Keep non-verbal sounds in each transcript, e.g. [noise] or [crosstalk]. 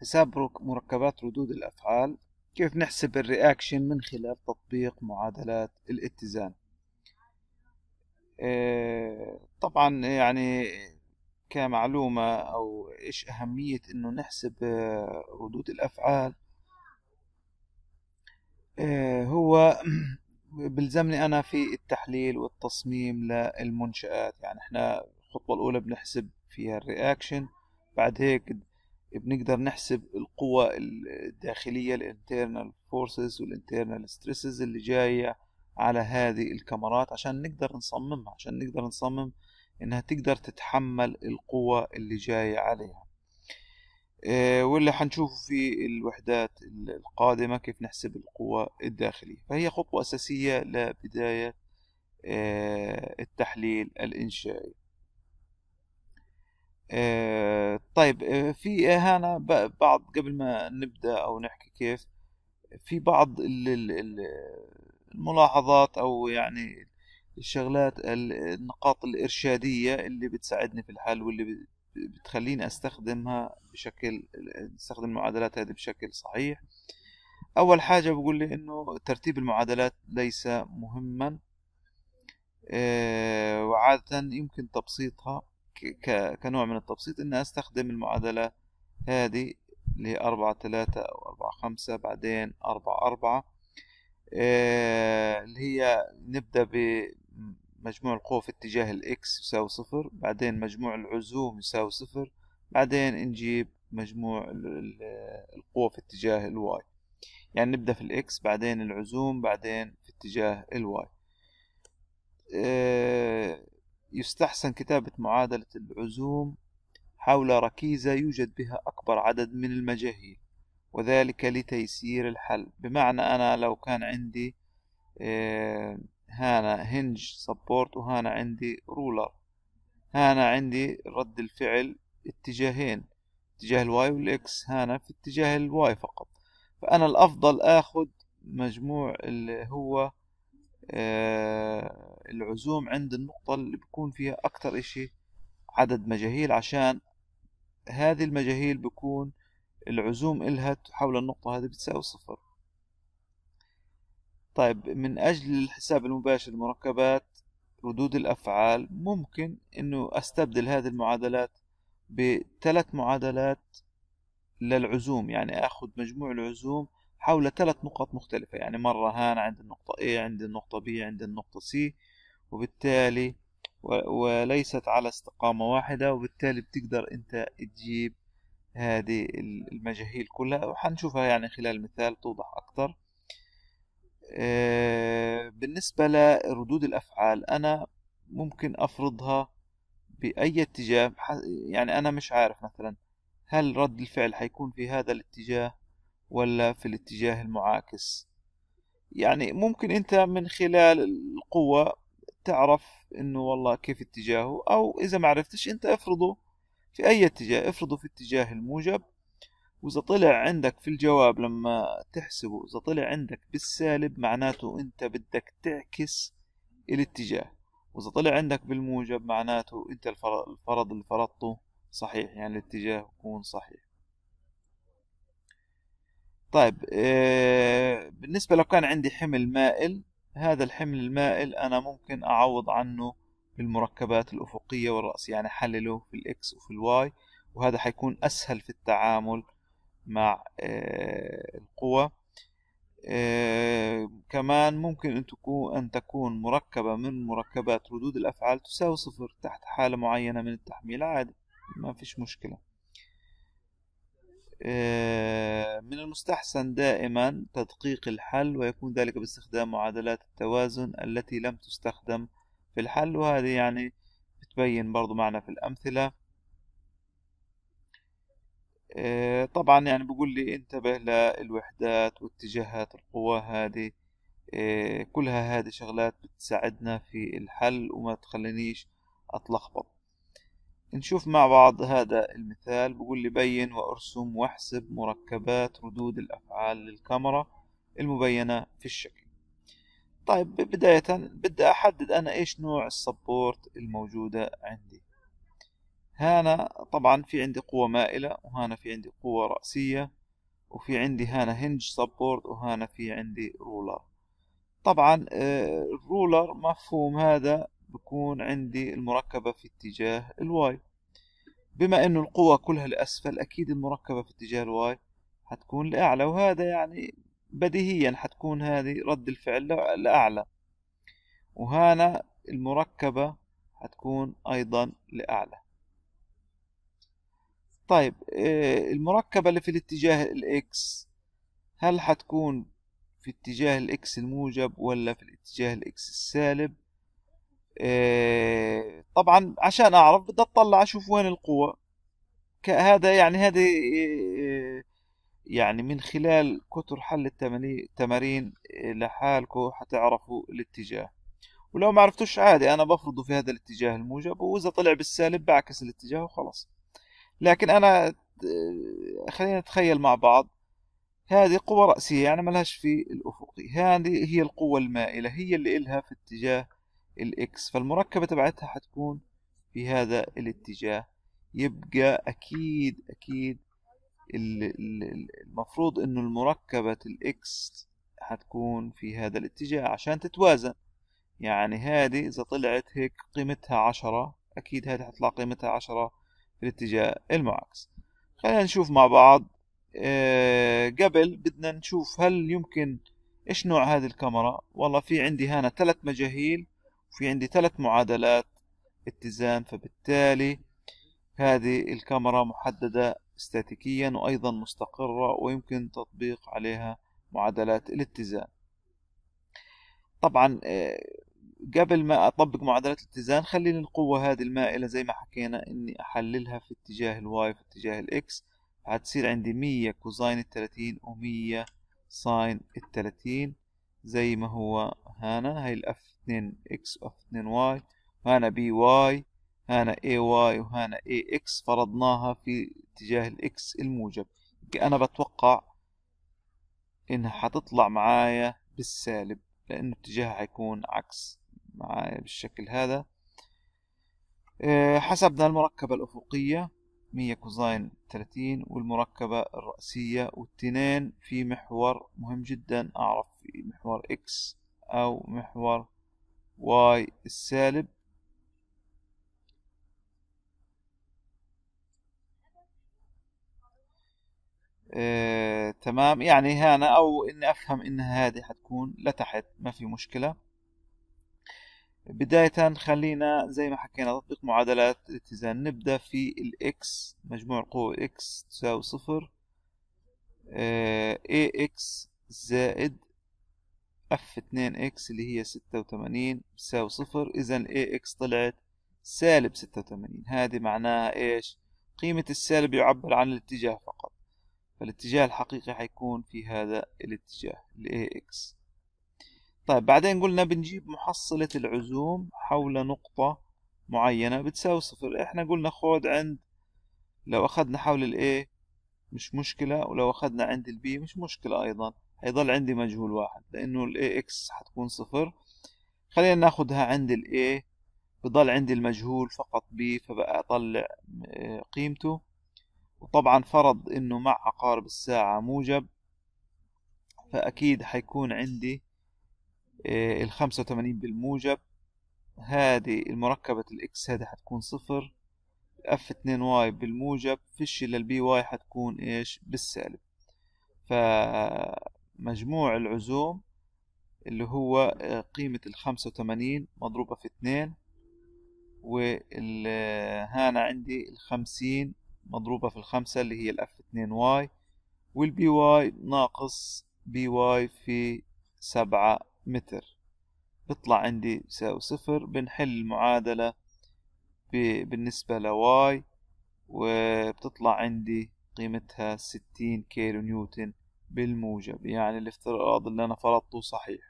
حساب مركبات ردود الأفعال كيف نحسب الرياكشن من خلال تطبيق معادلات الاتزان آه، طبعا يعني كمعلومة أو إيش أهمية إنه نحسب آه، ردود الأفعال آه، هو [clears throat] بلزمني أنا في التحليل والتصميم للمنشآت يعني إحنا الخطوة الأولى بنحسب فيها الرياكشن بعد هيك بنقدر نحسب القوى الداخليه الانترنال فورسز والانترنال ستريسز اللي جايه على هذه الكاميرات عشان نقدر نصممها عشان نقدر نصمم انها تقدر تتحمل القوى اللي جايه عليها إيه واللي حنشوفه في الوحدات القادمه كيف نحسب القوة الداخليه فهي خطوه اساسيه لبدايه إيه التحليل الانشائي آه، طيب آه، في اهانه بعض قبل ما نبدا او نحكي كيف في بعض الملاحظات او يعني الشغلات النقاط الارشاديه اللي بتساعدني في الحل واللي بتخليني استخدمها بشكل استخدم المعادلات هذه بشكل صحيح اول حاجه بقول لي انه ترتيب المعادلات ليس مهما آه، وعاده يمكن تبسيطها كنوع من التبسيط اني استخدم المعادلة هذه اللي هي أربعة تلاتة أو أربعة خمسة بعدين أربعة أربعة آه، اللي هي نبدأ بمجموع القوة في اتجاه الإكس يساوي صفر بعدين مجموع العزوم يساوي صفر بعدين نجيب مجموع القوة في اتجاه الواي يعني نبدأ في الإكس بعدين العزوم بعدين في اتجاه الواي آه، يستحسن كتابة معادلة العزوم حول ركيزة يوجد بها أكبر عدد من المجاهيل وذلك لتيسير الحل بمعنى أنا لو كان عندي آه، هنا هنج سبورت وهنا عندي رولر هنا عندي رد الفعل اتجاهين اتجاه الواي والاكس هنا في اتجاه الواي فقط فأنا الأفضل آخذ مجموع اللي هو آه، العزوم عند النقطة اللي بكون فيها أكتر إشي عدد مجاهيل عشان هذه المجاهيل بكون العزوم إلها حول النقطة هذه بتساوي صفر طيب من أجل الحساب المباشر المركبات ردود الأفعال ممكن إنه أستبدل هذه المعادلات بثلاث معادلات للعزوم يعني أخذ مجموع العزوم حول ثلاث نقط مختلفة يعني مرة هان عند النقطة A عند النقطة B عند النقطة C وبالتالي وليست على استقامة واحدة وبالتالي بتقدر انت تجيب هذه المجاهيل كلها وحنشوفها يعني خلال مثال توضح اكتر آه، بالنسبة لردود الافعال انا ممكن افرضها بأي اتجاه يعني أنا مش عارف مثلا هل رد الفعل حيكون في هذا الاتجاه ولا في الاتجاه المعاكس يعني ممكن أنت من خلال القوة تعرف انه والله كيف اتجاهه او اذا ما عرفتش انت افرضه في اي اتجاه افرضه في اتجاه الموجب واذا طلع عندك في الجواب لما تحسبه اذا طلع عندك بالسالب معناته انت بدك تعكس الاتجاه واذا طلع عندك بالموجب معناته انت الفرض اللي فرضته صحيح يعني الاتجاه يكون صحيح طيب آه، بالنسبة لو كان عندي حمل مائل هذا الحمل المائل أنا ممكن أعوض عنه بالمركبات الأفقية والرأس يعني حلله في الإكس وفي الواي وهذا حيكون أسهل في التعامل مع آه، القوى آه، كمان ممكن أن تكون, أن تكون مركبة من مركبات ردود الأفعال تساوي صفر تحت حالة معينة من التحميل عادي ما فيش مشكلة آه، من المستحسن دائما تدقيق الحل ويكون ذلك باستخدام معادلات التوازن التي لم تستخدم في الحل وهذه يعني بتبين برضو معنا في الأمثلة آه، طبعا يعني بقول لي انتبه للوحدات واتجاهات القوى هذه آه، كلها هذه شغلات بتساعدنا في الحل وما تخلينيش أتلخبط نشوف مع بعض هذا المثال بقول لي بين وارسم واحسب مركبات ردود الافعال للكاميرا المبينة في الشكل طيب بداية بدي احدد انا ايش نوع السبورت الموجودة عندي هنا طبعا في عندي قوة مائلة وهنا في عندي قوة رأسية وفي عندي هنا هنج سبورت وهنا في عندي رولر طبعا آه، الرولر مفهوم هذا بكون عندي المركبة في اتجاه الواي بما انه القوى كلها لأسفل أكيد المركبة في اتجاه الواي حتكون لأعلى وهذا يعني بديهيا حتكون هذه رد الفعل لأعلى وهنا المركبة حتكون أيضا لأعلى طيب آه، المركبة اللي في الاتجاه الإكس هل حتكون في اتجاه الإكس الموجب ولا في الاتجاه الإكس السالب آه، طبعا عشان اعرف بدي اطلع اشوف وين القوة هذا يعني هذه آه، يعني من خلال كتر حل التمارين لحالكم حتعرفوا الاتجاه ولو ما عرفتوش عادي انا بفرضه في هذا الاتجاه الموجب واذا طلع بالسالب بعكس الاتجاه وخلاص لكن انا آه، خلينا نتخيل مع بعض هذه قوة رأسية يعني ملهاش في الأفقي هذه هي القوة المائلة هي اللي إلها في اتجاه الاكس فالمركبة تبعتها حتكون في هذا الاتجاه يبقى اكيد اكيد المفروض انه المركبة الاكس حتكون في هذا الاتجاه عشان تتوازن يعني هذه اذا طلعت هيك قيمتها عشرة اكيد هذه حتطلع قيمتها عشرة في الاتجاه المعاكس خلينا نشوف مع بعض أه قبل بدنا نشوف هل يمكن ايش نوع هذه الكاميرا والله في عندي هنا ثلاث مجاهيل في عندي ثلاث معادلات اتزان فبالتالي هذه الكاميرا محددة استاتيكيا وأيضا مستقرة ويمكن تطبيق عليها معادلات الاتزان طبعا آه، قبل ما أطبق معادلات الاتزان خليني القوة هذه المائلة زي ما حكينا إني أحللها في اتجاه الواي في اتجاه الإكس هتصير عندي مية كوزاين التلاتين ومية ساين التلاتين زي ما هو هنا هاي الأف اثنين اكس أخت اثنين واي وهنا بي واي هنا اي واي وهنا اي اكس فرضناها في اتجاه الاكس الموجب انا بتوقع انها حتطلع معايا بالسالب لانه اتجاهها حيكون عكس معايا بالشكل هذا آه، حسبنا المركبة الأفقية مية كوزاين ثلاثين والمركبة الرأسية والتنين في محور مهم جدا أعرف في محور إكس أو محور واي السالب آه، تمام يعني هنا او اني افهم ان هذه حتكون لتحت ما في مشكله بداية خلينا زي ما حكينا تطبيق معادلات الاتزان نبدأ في الإكس مجموع القوة إكس تساوي صفر آه، AX زائد اف 2 اكس اللي هي 86 بتساوي صفر اذا الاي اكس طلعت سالب 86 هذه معناها ايش قيمة السالب يعبر عن الاتجاه فقط فالاتجاه الحقيقي حيكون في هذا الاتجاه الاي اكس طيب بعدين قلنا بنجيب محصلة العزوم حول نقطة معينة بتساوي صفر احنا قلنا خود عند لو اخذنا حول الاي مش مشكلة ولو اخذنا عند البي مش مشكلة ايضا هيضل عندي مجهول واحد لانه الاي اكس حتكون صفر خلينا ناخدها عند الاي بضل عندي المجهول فقط ب فبقى اطلع آه، قيمته وطبعا فرض انه مع عقارب الساعة موجب فاكيد حيكون عندي آه، الخمسة وثمانين بالموجب هذه المركبة الاكس هذه حتكون صفر اف اتنين واي بالموجب فيش للبي واي حتكون ايش بالسالب مجموع العزوم اللي هو آه، قيمة الخمسة وتمانين مضروبة في اتنين وهنا آه، عندي الخمسين مضروبة في الخمسة اللي هي الاف اتنين واي والبي واي ناقص بي واي في سبعة متر بيطلع عندي يساوي صفر بنحل المعادلة بالنسبة لواي وبتطلع عندي قيمتها ستين كيلو نيوتن بالموجب يعني الافتراض اللي أنا فرضته صحيح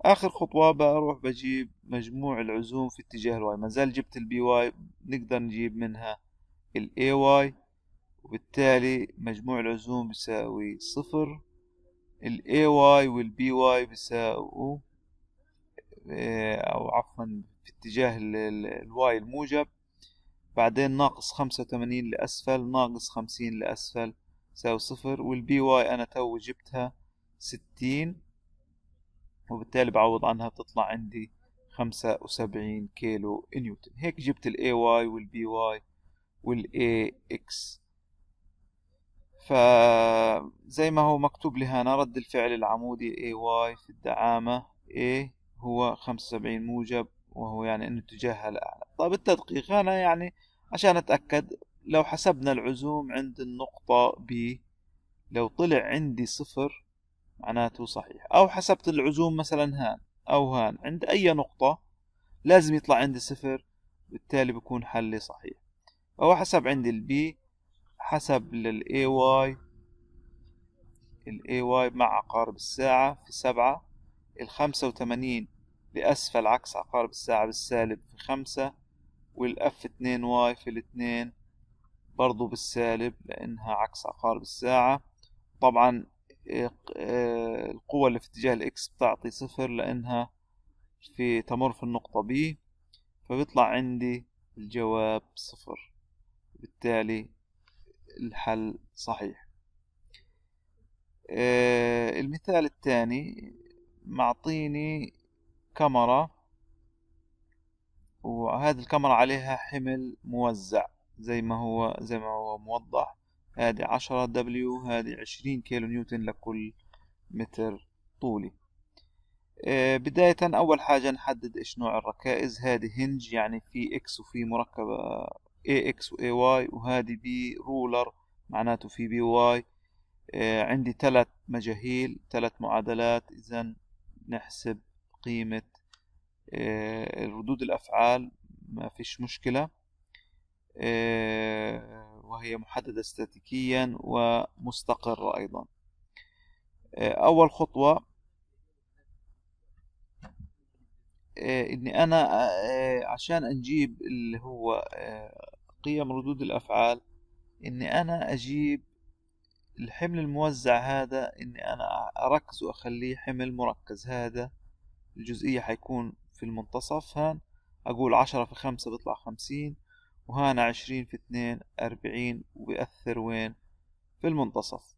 آخر خطوة بروح بجيب مجموع العزوم في اتجاه الواي مازال جبت البي واي نقدر نجيب منها الاي واي وبالتالي مجموع العزوم بيساوي صفر الاي واي والبي واي بيساووا آه، او عفوا في اتجاه الواي الموجب بعدين ناقص خمسة وثمانين لأسفل ناقص خمسين لأسفل تساوي صفر والبي واي انا تو جبتها ستين وبالتالي بعوض عنها بتطلع عندي خمسة وسبعين كيلو نيوتن هيك جبت الاي واي والبي واي والاي اكس فزي ما هو مكتوب لي هنا رد الفعل العمودي اي واي في الدعامة اي هو خمسة وسبعين موجب وهو يعني انه اتجاهها لأعلى طيب التدقيق انا يعني عشان اتاكد لو حسبنا العزوم عند النقطة ب لو طلع عندي صفر معناته صحيح أو حسبت العزوم مثلا هان أو هان عند أي نقطة لازم يطلع عندي صفر بالتالي بكون حلي صحيح فهو حسب عندي البي حسب للاي واي الاي واي مع عقارب الساعة في سبعة الخمسة وثمانين لأسفل عكس عقارب الساعة بالسالب في خمسة والأف اتنين واي في الاتنين برضو بالسالب لأنها عكس عقارب الساعة طبعا آه، آه، القوة اللي في اتجاه الإكس بتعطي صفر لأنها في تمر في النقطة بي فبيطلع عندي الجواب صفر بالتالي الحل صحيح آه، المثال الثاني معطيني كاميرا وهذه الكاميرا عليها حمل موزع زي ما هو زي ما هو موضح هادي عشرة دبليو هادي عشرين كيلو نيوتن لكل متر طولي آه، بداية أول حاجة نحدد إيش نوع الركائز هذه هنج يعني في إكس وفي مركبة اي اكس واي واي وهذه بي رولر معناته في بي واي آه، عندي ثلاث مجاهيل ثلاث معادلات إذا نحسب قيمة آه، ردود الأفعال ما فيش مشكلة آه، وهي محددة استاتيكيا ومستقرة أيضا آه، أول خطوة آه، إني أنا عشان أجيب اللي هو قيم ردود الأفعال إني أنا أجيب الحمل الموزع هذا إني أنا أركزه وأخليه حمل مركز هذا الجزئية حيكون في المنتصف هان أقول عشرة في خمسة بيطلع خمسين وهنا عشرين في اثنين أربعين وبيأثر وين في المنتصف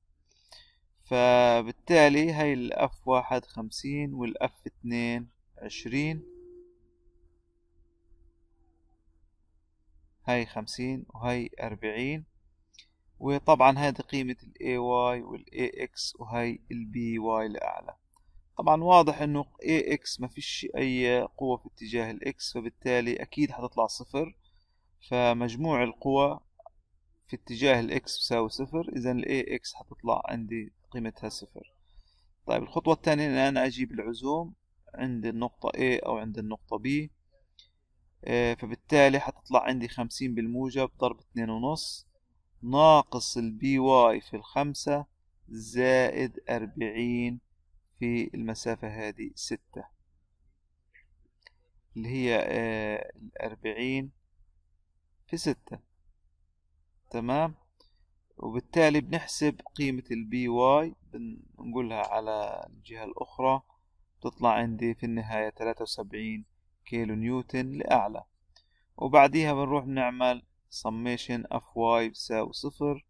فبالتالي هاي الأف واحد خمسين والأف اثنين عشرين هاي خمسين وهاي أربعين وطبعا هذه قيمة الـ AY والـ AX وهي الـ BY لأعلى طبعا واضح انه AX ما فيش اي قوة في اتجاه الـ X فبالتالي اكيد حتطلع صفر فمجموع القوى في اتجاه الاكس يساوي صفر اذا الاي اكس حتطلع عندي قيمتها صفر طيب الخطوة الثانية ان انا اجيب العزوم عند النقطة A او عند النقطة B آه، فبالتالي حتطلع عندي خمسين بالموجب ضرب اتنين ونص ناقص البي واي في الخمسة زائد أربعين في المسافة هذه ستة اللي هي آه، الأربعين في ستة تمام وبالتالي بنحسب قيمة البي واي بنقولها على الجهة الأخرى تطلع عندي في النهاية ثلاثة وسبعين كيلو نيوتن لأعلى وبعديها بنروح نعمل summation اف واي بساوي صفر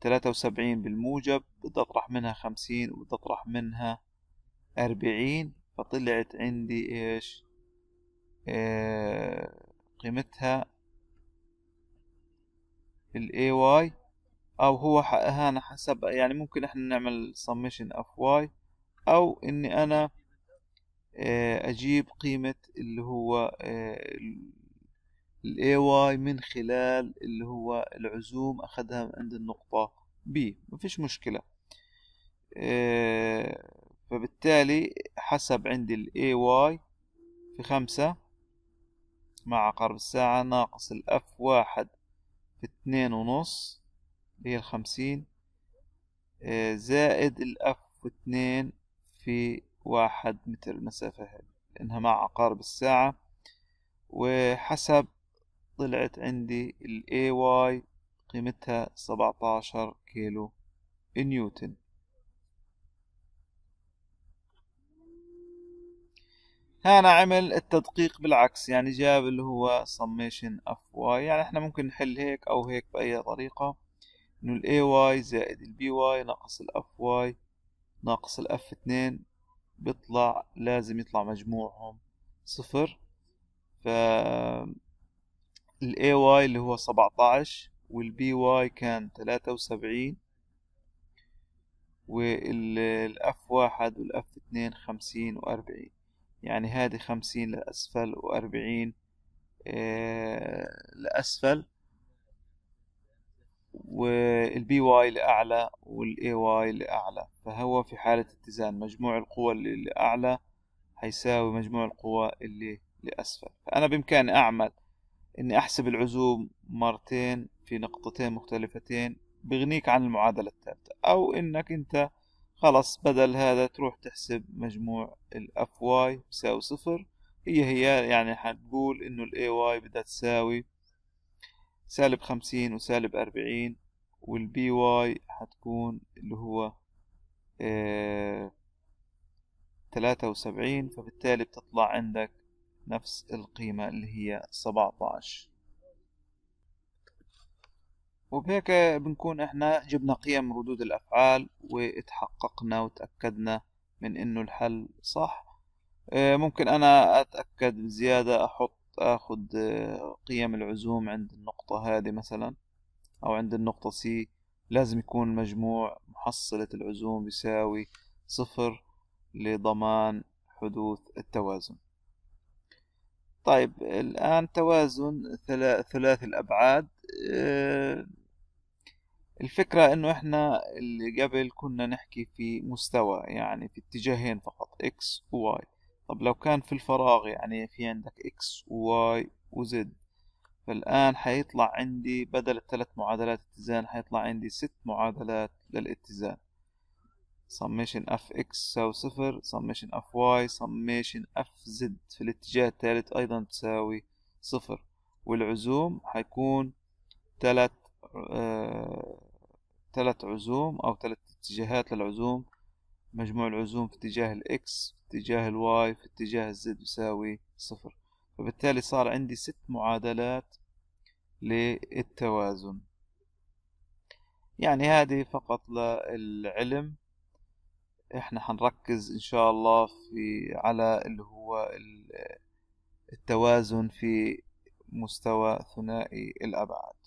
ثلاثة وسبعين بالموجب بدي أطرح منها خمسين وبدي أطرح منها أربعين فطلعت عندي إيش آه، قيمتها الاي واي او هو حقها انا حسب يعني ممكن احنا نعمل سميشن اف واي او اني انا آه، اجيب قيمة اللي هو آه، الاي واي من خلال اللي هو العزوم اخدها من عند النقطة B مفيش مشكلة آه، فبالتالي حسب عندي الاي واي في خمسة مع عقارب الساعة ناقص الاف واحد في اتنين ونص اللي هي الخمسين آه، زائد الأف في اتنين في واحد متر المسافة هذه لأنها مع عقارب الساعة وحسب طلعت عندي الاي واي قيمتها سبعتاشر كيلو نيوتن هنا عمل التدقيق بالعكس يعني جاب اللي هو summation of y يعني احنا ممكن نحل هيك او هيك بأي طريقة انه ال ay زائد ال by ناقص ال واي ناقص ال f 2 بيطلع لازم يطلع مجموعهم صفر ف ال ay اللي هو 17 وال by كان تلاتة وال f واحد وال f 2 واربعين يعني هذه خمسين لأسفل وأربعين آه، لأسفل والبي واي لأعلى والاي واي لأعلى فهو في حالة اتزان مجموع القوى اللي لأعلى هيساوي مجموع القوى اللي لأسفل فأنا بإمكاني أعمل إني أحسب العزوم مرتين في نقطتين مختلفتين بغنيك عن المعادلة الثالثة أو إنك أنت خلص بدل هذا تروح تحسب مجموع الاف واي يساوي صفر هي هي يعني حتقول انه الاي واي بدها تساوي سالب خمسين وسالب أربعين والبي واي حتكون اللي هو آه، تلاتة وسبعين فبالتالي بتطلع عندك نفس القيمة اللي هي سبعتاش وبهيك بنكون احنا جبنا قيم ردود الافعال وتحققنا وتأكدنا من انه الحل صح آه، ممكن انا اتأكد بزيادة احط اخد آه، قيم العزوم عند النقطة هذه مثلا او عند النقطة سي لازم يكون مجموع محصلة العزوم بيساوي صفر لضمان حدوث التوازن طيب الآن توازن ثلاثي الأبعاد آه، الفكرة انه احنا اللي قبل كنا نحكي في مستوى يعني في اتجاهين فقط x و y طب لو كان في الفراغ يعني في عندك x و y و z فالآن حيطلع عندي بدل الثلاث معادلات اتزان حيطلع عندي ست معادلات للاتزان summation اف اكس تساوي صفر summation اف واي summation اف زد في الاتجاه الثالث أيضا تساوي صفر والعزوم حيكون ثلاث آه، ثلاث عزوم أو ثلاث اتجاهات للعزوم مجموع العزوم في اتجاه الإكس في اتجاه الواي في اتجاه الزد يساوي صفر فبالتالي صار عندي ست معادلات للتوازن يعني هذه فقط للعلم احنا حنركز ان شاء الله في على اللي هو التوازن في مستوى ثنائي الابعاد